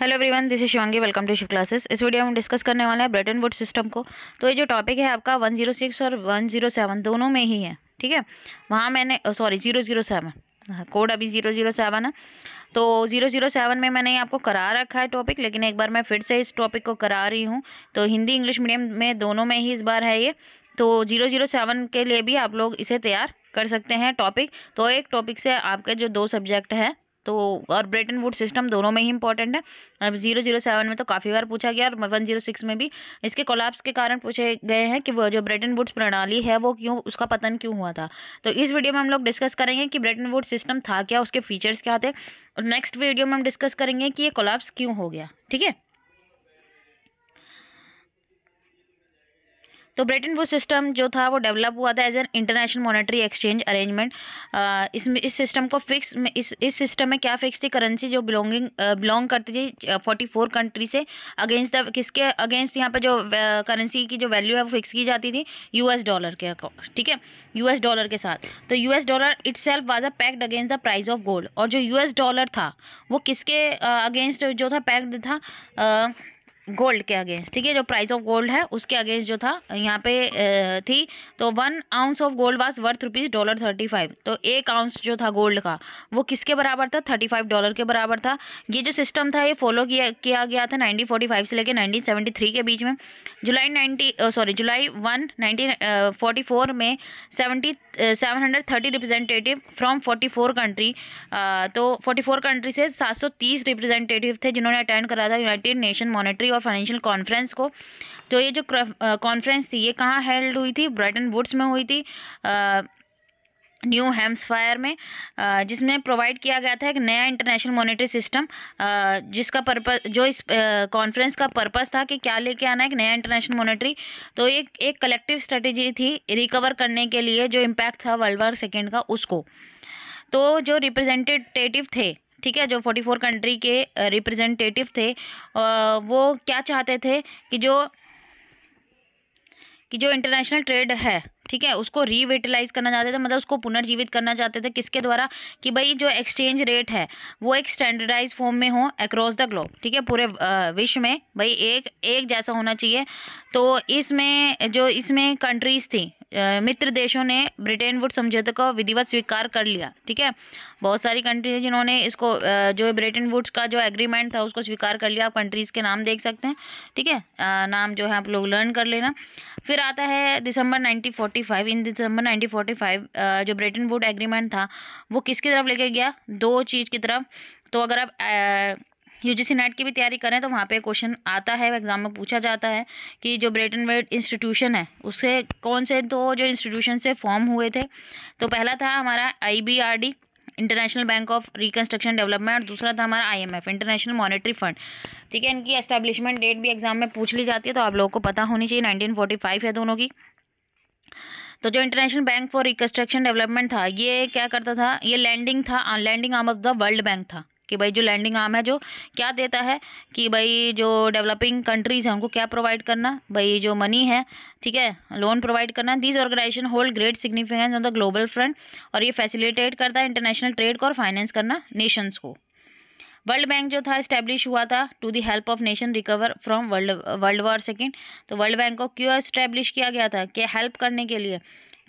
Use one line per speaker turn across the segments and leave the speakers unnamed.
hello everyone this is Shivangi welcome to Shiv classes इस video में हम डिस्कस करने वाले हैं ब्रेटन वुड सिस्टम को तो ये जो टॉपिक है आपका 106 और 107 दोनों में ही है ठीक है वहाँ मैंने sorry zero zero seven code अभी जीरो जीरो सेवन है तो जीरो जीरो सेवन में मैंने आपको करा रखा है टॉपिक लेकिन एक बार मैं फिर से इस टॉपिक को करा रही हूँ तो हिंदी इंग्लिश मीडियम में दोनों में ही इस बार है ये तो जीरो जीरो सेवन के लिए भी आप लोग इसे तैयार कर सकते हैं टॉपिक तो एक टॉपिक से आपके जो दो सब्जेक्ट हैं तो और ब्रेटन वुड सिस्टम दोनों में ही इंपॉर्टेंट है अब जीरो जीरो सेवन में तो काफ़ी बार पूछा गया और वन जीरो सिक्स में भी इसके कोलाप्स के कारण पूछे गए हैं कि वो जो ब्रेटन वुड्स प्रणाली है वो क्यों उसका पतन क्यों हुआ था तो इस वीडियो में हम लोग डिस्कस करेंगे कि ब्रेटन वुड सिस्टम था क्या उसके फीचर्स क्या थे और नेक्स्ट वीडियो में हम डिस्कस करेंगे कि ये कोलाप्स क्यों हो गया ठीक है तो ब्रिटेन वो सिस्टम जो था वो डेवलप हुआ था as an international monetary exchange arrangement इसमें इस सिस्टम को फिक्स इस इस सिस्टम में क्या फिक्स थी करेंसी जो बिलोंगिंग बिलोंग करती थी फोर्टी फोर कंट्री से अगेंस्ट द किसके अगेंस्ट यहाँ पर जो करेंसी की जो वैल्यू है वो फिक्स की जाती थी एस डॉलर के ठीक है एस डॉलर के साथ तो US dollar itself was a pegged against the price of gold और जो एस डॉलर था वो किसके अगेंस्ट जो था पैक्ड था गोल्ड के अगेंस्ट ठीक है जो प्राइस ऑफ गोल्ड है उसके अगेंस्ट जो था यहाँ पे थी तो one ounce of gold was worth rupees dollar thirty five तो एक आउंस जो था गोल्ड का वो किसके बराबर था थर्टी फाइव डॉलर के बराबर था ये जो सिस्टम था ये फॉलो किया किया गया था नाइनटीन फोर्टी फाइव से लेकर नाइनटीन सेवेंटी थ्री के बीच में July ninety sorry July one nineteen forty four में seventy seven hundred thirty representative from forty four country तो फोर्टी फोर कंट्री से सात सौ तीस रिप्रेजेंटेटिव थे जिन्होंने अटेंड करा था यूनाइटेड नेशन मॉनिटरी और और फाइनेंशियल कॉन्फ्रेंस को तो ये जो कॉन्फ्रेंस थी ये कहाँ हेल्ड हुई थी ब्राइटन वुड्स में हुई थी न्यू हेम्सफायर में जिसमें प्रोवाइड किया गया था एक नया इंटरनेशनल मॉनेटरी सिस्टम जिसका पर्पस जो इस कॉन्फ्रेंस का पर्पस था कि क्या लेके आना है एक नया इंटरनेशनल मॉनेटरी तो एक एक कलेक्टिव स्ट्रेटेजी थी रिकवर करने के लिए जो इम्पैक्ट था वर्ल्ड वार सेकेंड का उसको तो जो रिप्रेजेंटेटिव थे ठीक है जो फोर्टी फोर कंट्री के रिप्रेजेंटेटिव थे वो क्या चाहते थे कि जो कि जो इंटरनेशनल ट्रेड है ठीक है उसको रीविटिलाइज करना चाहते थे मतलब उसको पुनर्जीवित करना चाहते थे किसके द्वारा कि भाई जो एक्सचेंज रेट है वो एक स्टैंडर्डाइज फॉर्म में हो अक्रॉस द ग्लोब ठीक है पूरे विश्व में भाई एक एक जैसा होना चाहिए तो इसमें जो इसमें कंट्रीज़ थी मित्र देशों ने ब्रिटेन वुड समझौते को विधिवत स्वीकार कर लिया ठीक है बहुत सारी कंट्रीज है जिन्होंने इसको जो ब्रिटेन वुड्स का जो एग्रीमेंट था उसको स्वीकार कर लिया आप कंट्रीज़ के नाम देख सकते हैं ठीक है नाम जो है आप लोग लर्न कर लेना फिर आता है December nineteen forty five in December nineteen forty five जो ब्रिटेन वुड एग्रीमेंट था वो किसकी तरफ लेके गया दो चीज़ की तरफ तो अगर आप यू जी नेट की भी तैयारी करें तो वहाँ पे क्वेश्चन आता है एग्ज़ाम में पूछा जाता है कि जो ब्रिटेन वेड इंस्टीट्यूशन है उससे कौन से दो जो इंस्टीट्यूशन से फॉर्म हुए थे तो पहला था हमारा I B R D international bank of reconstruction development और दूसरा था हमारा आईएमएफ इंटरनेशनल मॉनेटरी फंड ठीक है इनकी एस्टैब्लिशमेंट डेट भी एग्जाम में पूछ ली जाती है तो आप लोगों को पता होनी चाहिए नाइनटीन है दोनों की तो जो international bank for reconstruction development था ये क्या करता था ये लैंडिंग था lending arm of the world bank था कि भाई जो लैंडिंग आर्म है जो क्या देता है कि भाई जो डेवलपिंग कंट्रीज़ हैं उनको क्या प्रोवाइड करना भाई जो मनी है ठीक है लोन प्रोवाइड करना this organisation hold great significance on the global front और ये फैसिलिटेट करता है इंटरनेशनल ट्रेड को और फाइनेंस करना नेशंस को वर्ल्ड बैंक जो था इस्टेब्लिश हुआ था to the help of nation recover from world world war second तो वर्ल्ड बैंक को क्यों इस्टेब्लिश किया गया था कि हेल्प करने के लिए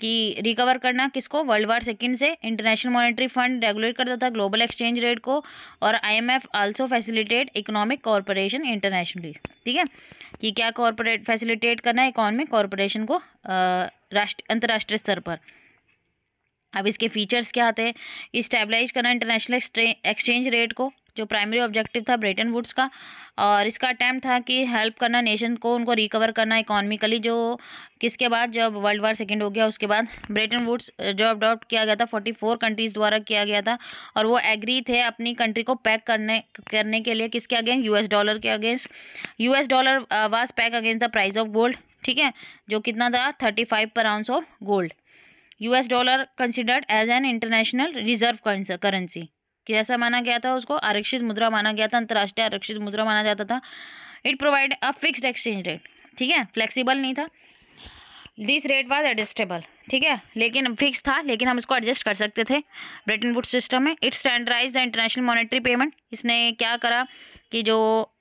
कि रिकवर करना किसको वर्ल्ड वार सेकेंड से इंटरनेशनल मॉनेटरी फंड रेगुलेट करता था ग्लोबल एक्सचेंज रेट को और IMF also facilitate economic corporation internationally ठीक है कि क्या कॉरपोरेट फैसिलिटेट करना है इकोनॉमिक कॉरपोरेशन को राष्ट्र अंतर्राष्ट्रीय स्तर पर अब इसके फीचर्स क्या आते हैं इस्टेब्लाइज करना इंटरनेशनल एक्सचेंज रेट को जो प्राइमरी ऑब्जेक्टिव था ब्रेटन वुड्स का और इसका अटैम्प्ट था कि हेल्प करना नेशन को उनको रिकवर करना इकोनॉमिकली जो किसके बाद जब वर्ल्ड वार सेकेंड हो गया उसके बाद ब्रेटन वुड्स जो अडॉप्ट किया गया था फोर्टी फोर कंट्रीज़ द्वारा किया गया था और वो एग्री थे अपनी कंट्री को पैक करने करने के लिए किसके अगेंस्ट यू डॉलर के against US dollar was pegged against the price of gold ठीक है जो कितना था thirty five per ounce of gold US dollar considered as an international reserve currency कि जैसा माना गया था उसको आरक्षित मुद्रा माना गया था अंतर्राष्ट्रीय आरक्षित मुद्रा माना जाता था it provide a fixed exchange rate ठीक है फ्लेक्सिबल नहीं था दिस रेट वाज एडजस्टेबल ठीक है लेकिन फिक्स था लेकिन हम इसको एडजस्ट कर सकते थे ब्रिटेन वुड सिस्टम में it standardise the international monetary payment इसने क्या करा कि जो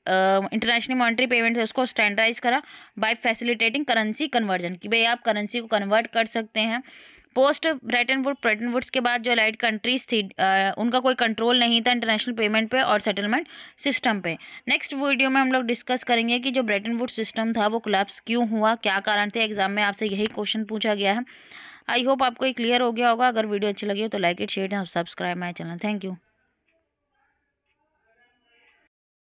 इंटरनेशनल मॉनिटरी पेमेंट है उसको स्टैंडराइज करा बाय फैसिलिटेटिंग करेंसी कन्वर्जन कि भाई आप करेंसी को कन्वर्ट कर सकते हैं post Bretton Wood Bretton Woods के बाद जो अलाइड कंट्रीज थी आ, उनका कोई कंट्रोल नहीं था इंटरनेशनल पेमेंट पे और सेटलमेंट सिस्टम पे नेक्स्ट वीडियो में हम लोग डिस्कस करेंगे कि जो ब्रेटन वुड सिस्टम था वो क्लैप्स क्यों हुआ क्या कारण थे एग्जाम में आपसे यही क्वेश्चन पूछा गया है आई होप आपको ये क्लियर हो गया होगा अगर वीडियो अच्छी लगी हो तो like it share subscribe my channel thank you